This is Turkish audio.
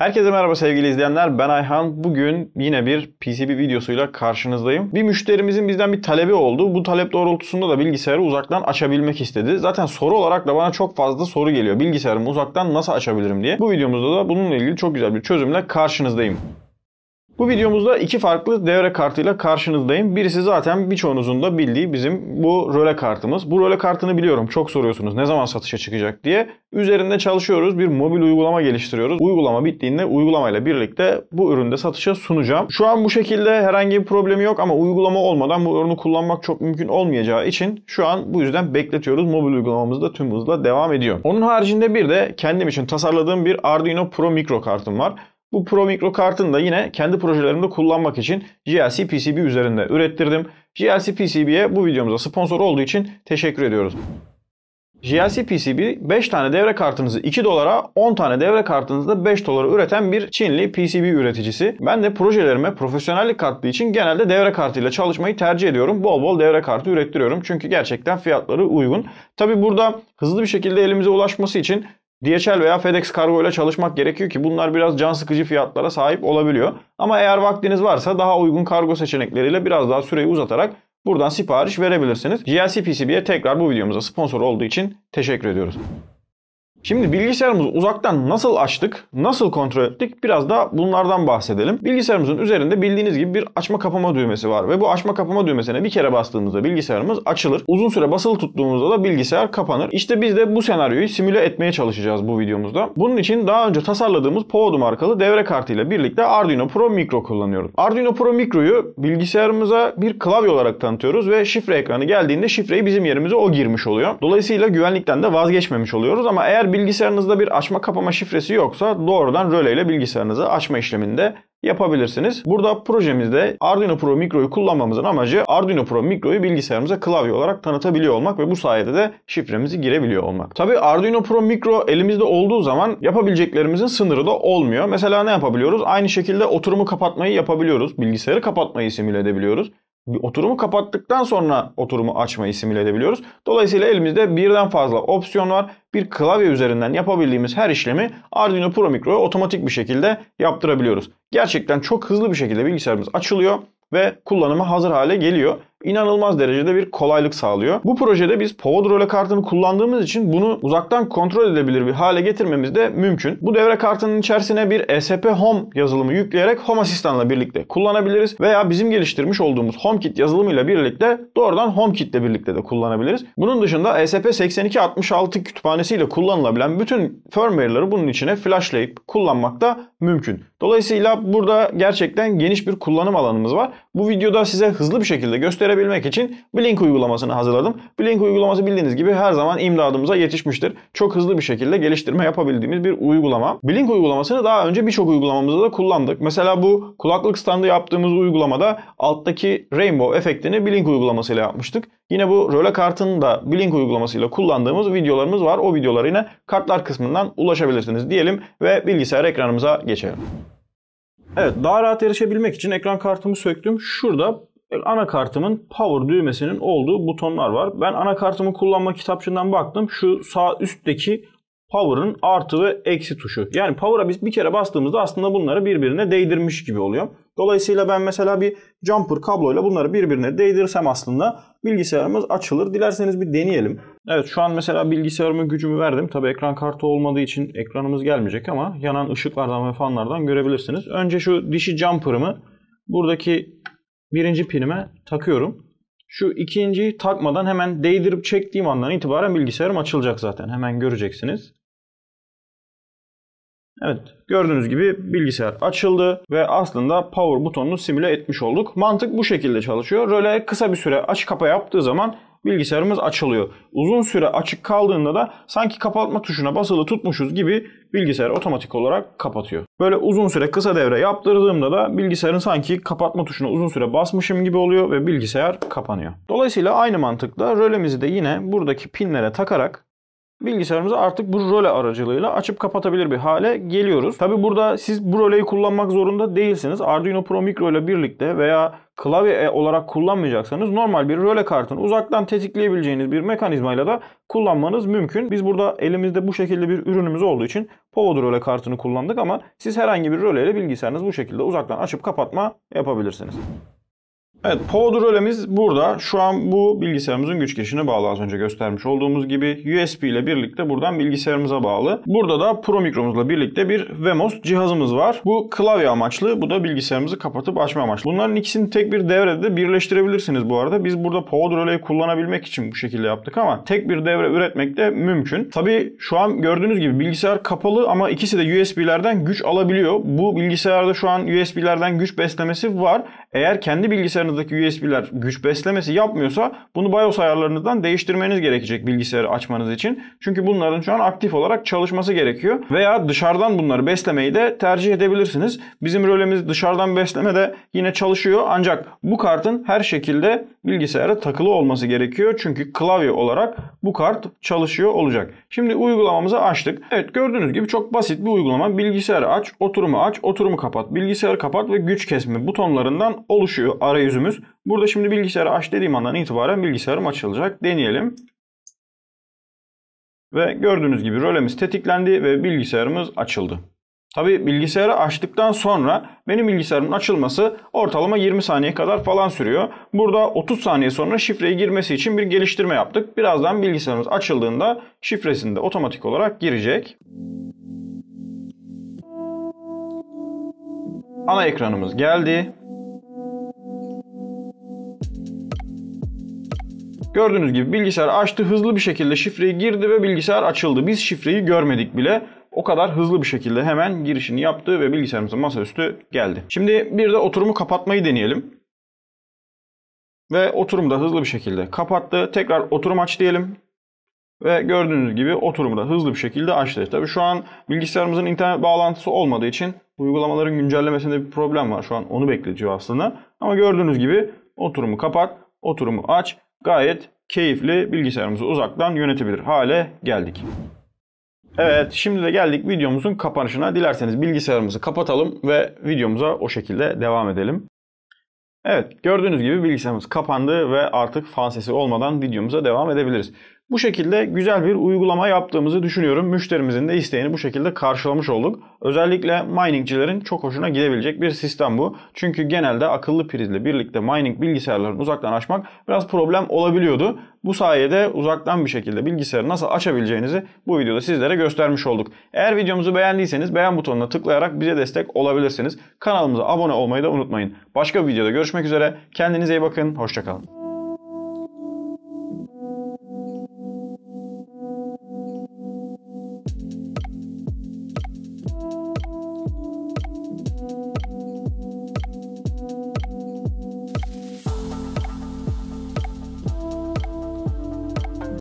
Herkese merhaba sevgili izleyenler. Ben Ayhan. Bugün yine bir PCB videosuyla karşınızdayım. Bir müşterimizin bizden bir talebi oldu. Bu talep doğrultusunda da bilgisayarı uzaktan açabilmek istedi. Zaten soru olarak da bana çok fazla soru geliyor. Bilgisayarımı uzaktan nasıl açabilirim diye. Bu videomuzda da bununla ilgili çok güzel bir çözümle karşınızdayım. Bu videomuzda iki farklı devre kartıyla karşınızdayım. Birisi zaten birçoğunuzun da bildiği bizim bu röle kartımız. Bu röle kartını biliyorum. Çok soruyorsunuz ne zaman satışa çıkacak diye. Üzerinde çalışıyoruz. Bir mobil uygulama geliştiriyoruz. Uygulama bittiğinde uygulamayla birlikte bu üründe satışa sunacağım. Şu an bu şekilde herhangi bir problemi yok ama uygulama olmadan bu ürünü kullanmak çok mümkün olmayacağı için şu an bu yüzden bekletiyoruz. Mobil uygulamamız da tüm hızla devam ediyor. Onun haricinde bir de kendim için tasarladığım bir Arduino Pro mikro kartım var. Bu Pro Micro kartını da yine kendi projelerimde kullanmak için GLC PCB üzerinde ürettirdim. GLC PCB'ye bu videomuza sponsor olduğu için teşekkür ediyoruz. GLC PCB 5 tane devre kartınızı 2 dolara 10 tane devre kartınızı da 5 dolara üreten bir Çinli PCB üreticisi. Ben de projelerime profesyonellik kattığı için genelde devre kartıyla çalışmayı tercih ediyorum. Bol bol devre kartı ürettiriyorum çünkü gerçekten fiyatları uygun. Tabi burada hızlı bir şekilde elimize ulaşması için DHL veya FedEx kargo ile çalışmak gerekiyor ki bunlar biraz can sıkıcı fiyatlara sahip olabiliyor. Ama eğer vaktiniz varsa daha uygun kargo seçenekleriyle biraz daha süreyi uzatarak buradan sipariş verebilirsiniz. GLC PCB'ye tekrar bu videomuza sponsor olduğu için teşekkür ediyoruz. Şimdi bilgisayarımızı uzaktan nasıl açtık, nasıl kontrol ettik biraz da bunlardan bahsedelim. Bilgisayarımızın üzerinde bildiğiniz gibi bir açma kapama düğmesi var ve bu açma kapama düğmesine bir kere bastığımızda bilgisayarımız açılır. Uzun süre basılı tuttuğumuzda da bilgisayar kapanır. İşte biz de bu senaryoyu simüle etmeye çalışacağız bu videomuzda. Bunun için daha önce tasarladığımız Podo markalı devre kartıyla birlikte Arduino Pro Micro kullanıyoruz. Arduino Pro Micro'yu bilgisayarımıza bir klavye olarak tanıtıyoruz ve şifre ekranı geldiğinde şifreyi bizim yerimize o girmiş oluyor. Dolayısıyla güvenlikten de vazgeçmemiş oluyoruz ama eğer bilgisayarınızda bir açma kapama şifresi yoksa doğrudan röle ile bilgisayarınızı açma işleminde yapabilirsiniz. Burada projemizde Arduino Pro Micro'yu kullanmamızın amacı Arduino Pro Micro'yu bilgisayarımıza klavye olarak tanıtabiliyor olmak ve bu sayede de şifremizi girebiliyor olmak. Tabi Arduino Pro Micro elimizde olduğu zaman yapabileceklerimizin sınırı da olmuyor. Mesela ne yapabiliyoruz? Aynı şekilde oturumu kapatmayı yapabiliyoruz. Bilgisayarı kapatmayı simüle edebiliyoruz bir oturumu kapattıktan sonra oturumu açmayı simüle edebiliyoruz. Dolayısıyla elimizde birden fazla opsiyon var. Bir klavye üzerinden yapabildiğimiz her işlemi Arduino Pro Micro'ya otomatik bir şekilde yaptırabiliyoruz. Gerçekten çok hızlı bir şekilde bilgisayarımız açılıyor ve kullanıma hazır hale geliyor inanılmaz derecede bir kolaylık sağlıyor. Bu projede biz Power Role kartını kullandığımız için bunu uzaktan kontrol edebilir bir hale getirmemiz de mümkün. Bu devre kartının içerisine bir ESP Home yazılımı yükleyerek Home Assistant ile birlikte kullanabiliriz veya bizim geliştirmiş olduğumuz HomeKit yazılımıyla birlikte doğrudan HomeKit ile birlikte de kullanabiliriz. Bunun dışında ESP8266 kütüphanesiyle kullanılabilen bütün firmware'ları bunun içine flashlayıp kullanmak da mümkün. Dolayısıyla burada gerçekten geniş bir kullanım alanımız var. Bu videoda size hızlı bir şekilde göstereceğim görebilmek için Blink uygulamasını hazırladım. Blink uygulaması bildiğiniz gibi her zaman imdadımıza yetişmiştir. Çok hızlı bir şekilde geliştirme yapabildiğimiz bir uygulama. Blink uygulamasını daha önce birçok uygulamamızda da kullandık. Mesela bu kulaklık standı yaptığımız uygulamada alttaki rainbow efektini Blink uygulamasıyla yapmıştık. Yine bu röle kartını da Blink uygulamasıyla kullandığımız videolarımız var. O videoları yine kartlar kısmından ulaşabilirsiniz diyelim ve bilgisayar ekranımıza geçelim. Evet daha rahat erişebilmek için ekran kartımı söktüm. Şurada anakartımın power düğmesinin olduğu butonlar var. Ben anakartımı kullanma kitapçığından baktım. Şu sağ üstteki power'ın artı ve eksi tuşu. Yani power'a biz bir kere bastığımızda aslında bunları birbirine değdirmiş gibi oluyor. Dolayısıyla ben mesela bir jumper kabloyla bunları birbirine değdirsem aslında bilgisayarımız açılır. Dilerseniz bir deneyelim. Evet şu an mesela bilgisayarıma gücümü verdim. Tabi ekran kartı olmadığı için ekranımız gelmeyecek ama yanan ışıklardan ve fanlardan görebilirsiniz. Önce şu dişi jumper'ımı buradaki birinci pinime takıyorum. Şu ikinciyi takmadan hemen değdirip çektiğim andan itibaren bilgisayarım açılacak zaten. Hemen göreceksiniz. Evet gördüğünüz gibi bilgisayar açıldı ve aslında power butonunu simüle etmiş olduk. Mantık bu şekilde çalışıyor. Röle kısa bir süre aç kapa yaptığı zaman bilgisayarımız açılıyor. Uzun süre açık kaldığında da sanki kapatma tuşuna basılı tutmuşuz gibi bilgisayar otomatik olarak kapatıyor. Böyle uzun süre kısa devre yaptırdığımda da bilgisayarın sanki kapatma tuşuna uzun süre basmışım gibi oluyor ve bilgisayar kapanıyor. Dolayısıyla aynı mantıkla rölemizi de yine buradaki pinlere takarak bilgisayarımızı artık bu role aracılığıyla açıp kapatabilir bir hale geliyoruz. Tabi burada siz bu roleyi kullanmak zorunda değilsiniz. Arduino Pro Micro ile birlikte veya klavye olarak kullanmayacaksanız normal bir röle kartını uzaktan tetikleyebileceğiniz bir mekanizmayla da kullanmanız mümkün. Biz burada elimizde bu şekilde bir ürünümüz olduğu için Powood röle kartını kullandık ama siz herhangi bir röleyle bilgisayarınız bu şekilde uzaktan açıp kapatma yapabilirsiniz. Evet, pod rölemiz burada. Şu an bu bilgisayarımızın güç girişine bağlı az önce göstermiş olduğumuz gibi. USB ile birlikte buradan bilgisayarımıza bağlı. Burada da Pro Mikro'muzla birlikte bir VMOS cihazımız var. Bu klavye amaçlı, bu da bilgisayarımızı kapatıp açma amaçlı. Bunların ikisini tek bir devrede de birleştirebilirsiniz bu arada. Biz burada pod röleyi kullanabilmek için bu şekilde yaptık ama tek bir devre üretmek de mümkün. Tabii şu an gördüğünüz gibi bilgisayar kapalı ama ikisi de USB'lerden güç alabiliyor. Bu bilgisayarda şu an USB'lerden güç beslemesi var. Eğer kendi bilgisayarınız bilgisayarınızdaki USB'ler güç beslemesi yapmıyorsa bunu BIOS ayarlarınızdan değiştirmeniz gerekecek bilgisayarı açmanız için. Çünkü bunların şu an aktif olarak çalışması gerekiyor. Veya dışarıdan bunları beslemeyi de tercih edebilirsiniz. Bizim rölemiz dışarıdan besleme de yine çalışıyor. Ancak bu kartın her şekilde bilgisayara takılı olması gerekiyor. Çünkü klavye olarak bu kart çalışıyor olacak. Şimdi uygulamamızı açtık. Evet gördüğünüz gibi çok basit bir uygulama. Bilgisayarı aç, oturumu aç, oturumu kapat, bilgisayarı kapat ve güç kesme butonlarından oluşuyor arayüzü sözümüz. Burada şimdi bilgisayarı aç dediğim andan itibaren bilgisayarım açılacak. Deneyelim. Ve gördüğünüz gibi rölemiz tetiklendi ve bilgisayarımız açıldı. Tabi bilgisayarı açtıktan sonra benim bilgisayarımın açılması ortalama 20 saniye kadar falan sürüyor. Burada 30 saniye sonra şifreyi girmesi için bir geliştirme yaptık. Birazdan bilgisayarımız açıldığında şifresini de otomatik olarak girecek. Ana ekranımız geldi. Gördüğünüz gibi bilgisayar açtı hızlı bir şekilde şifreyi girdi ve bilgisayar açıldı. Biz şifreyi görmedik bile. O kadar hızlı bir şekilde hemen girişini yaptı ve bilgisayarımızın masaüstü geldi. Şimdi bir de oturumu kapatmayı deneyelim. Ve oturumu da hızlı bir şekilde kapattı. Tekrar oturum aç diyelim. Ve gördüğünüz gibi oturumu da hızlı bir şekilde açtı. Tabi şu an bilgisayarımızın internet bağlantısı olmadığı için uygulamaların güncellemesinde bir problem var. Şu an onu bekletiyor aslında. Ama gördüğünüz gibi oturumu kapat, oturumu aç gayet keyifli bilgisayarımızı uzaktan yönetebilir hale geldik. Evet şimdi de geldik videomuzun kapanışına. Dilerseniz bilgisayarımızı kapatalım ve videomuza o şekilde devam edelim. Evet gördüğünüz gibi bilgisayarımız kapandı ve artık fan sesi olmadan videomuza devam edebiliriz. Bu şekilde güzel bir uygulama yaptığımızı düşünüyorum. Müşterimizin de isteğini bu şekilde karşılamış olduk. Özellikle miningcilerin çok hoşuna gidebilecek bir sistem bu. Çünkü genelde akıllı prizle birlikte mining bilgisayarlarını uzaktan açmak biraz problem olabiliyordu. Bu sayede uzaktan bir şekilde bilgisayarı nasıl açabileceğinizi bu videoda sizlere göstermiş olduk. Eğer videomuzu beğendiyseniz beğen butonuna tıklayarak bize destek olabilirsiniz. Kanalımıza abone olmayı da unutmayın. Başka bir videoda görüşmek üzere. Kendinize iyi bakın. Hoşçakalın.